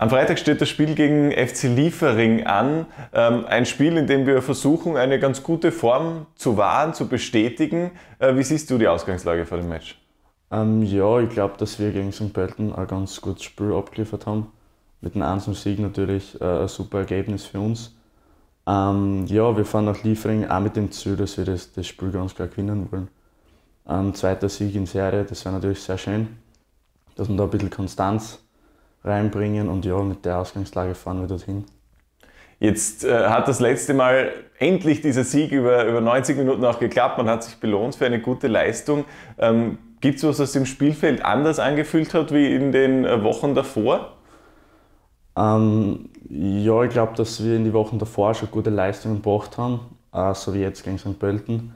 Am Freitag steht das Spiel gegen FC Liefering an. Ähm, ein Spiel, in dem wir versuchen, eine ganz gute Form zu wahren, zu bestätigen. Äh, wie siehst du die Ausgangslage vor dem Match? Ähm, ja, ich glaube, dass wir gegen St. Pölten ein ganz gutes Spiel abgeliefert haben. Mit einem 1 Sieg natürlich äh, ein super Ergebnis für uns. Ähm, ja, wir fahren nach Liefering auch mit dem Ziel, dass wir das, das Spiel ganz klar gewinnen wollen. Ähm, zweiter Sieg in Serie, das wäre natürlich sehr schön, dass man da ein bisschen Konstanz hat reinbringen und ja, mit der Ausgangslage fahren wir dorthin. Jetzt äh, hat das letzte Mal endlich dieser Sieg über, über 90 Minuten auch geklappt. Man hat sich belohnt für eine gute Leistung. Ähm, Gibt es was, was im Spielfeld anders angefühlt hat wie in den äh, Wochen davor? Ähm, ja, ich glaube, dass wir in den Wochen davor schon gute Leistungen gebracht haben, äh, so wie jetzt gegen St. Pölten.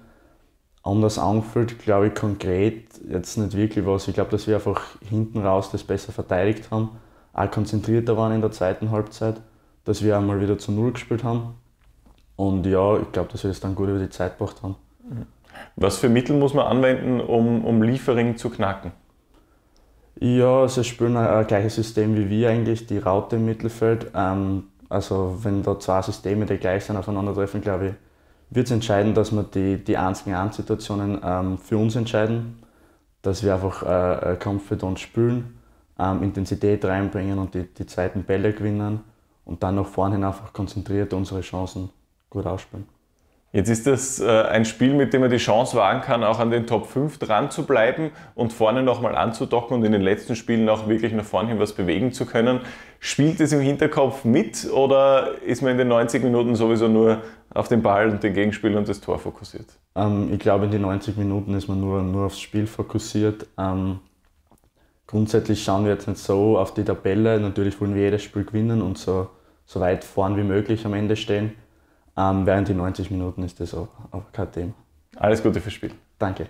Anders angefühlt, glaube ich, konkret jetzt nicht wirklich was. Ich glaube, dass wir einfach hinten raus das besser verteidigt haben auch konzentrierter waren in der zweiten Halbzeit, dass wir einmal wieder zu Null gespielt haben. Und ja, ich glaube, dass wir das dann gut über die Zeit gebracht haben. Was für Mittel muss man anwenden, um, um Liefering zu knacken? Ja, sie also spielen ein, ein gleiches System wie wir eigentlich, die Raute im Mittelfeld. Ähm, also wenn da zwei Systeme, die gleich sind, aufeinandertreffen, glaube ich, wird es entscheiden, dass wir die, die 1 gegen 1 Situationen ähm, für uns entscheiden, dass wir einfach äh, äh uns spielen ähm, Intensität reinbringen und die, die zweiten Bälle gewinnen und dann nach vorne hin einfach konzentriert unsere Chancen gut ausspielen. Jetzt ist das äh, ein Spiel, mit dem man die Chance wahren kann, auch an den Top 5 dran zu bleiben und vorne nochmal anzudocken und in den letzten Spielen auch wirklich nach vorne hin was bewegen zu können. Spielt es im Hinterkopf mit oder ist man in den 90 Minuten sowieso nur auf den Ball und den Gegenspieler und das Tor fokussiert? Ähm, ich glaube, in den 90 Minuten ist man nur, nur aufs Spiel fokussiert. Ähm, Grundsätzlich schauen wir jetzt nicht so auf die Tabelle. Natürlich wollen wir jedes Spiel gewinnen und so, so weit vorn wie möglich am Ende stehen. Ähm, während die 90 Minuten ist das aber, kein Thema. Alles Gute fürs Spiel. Danke.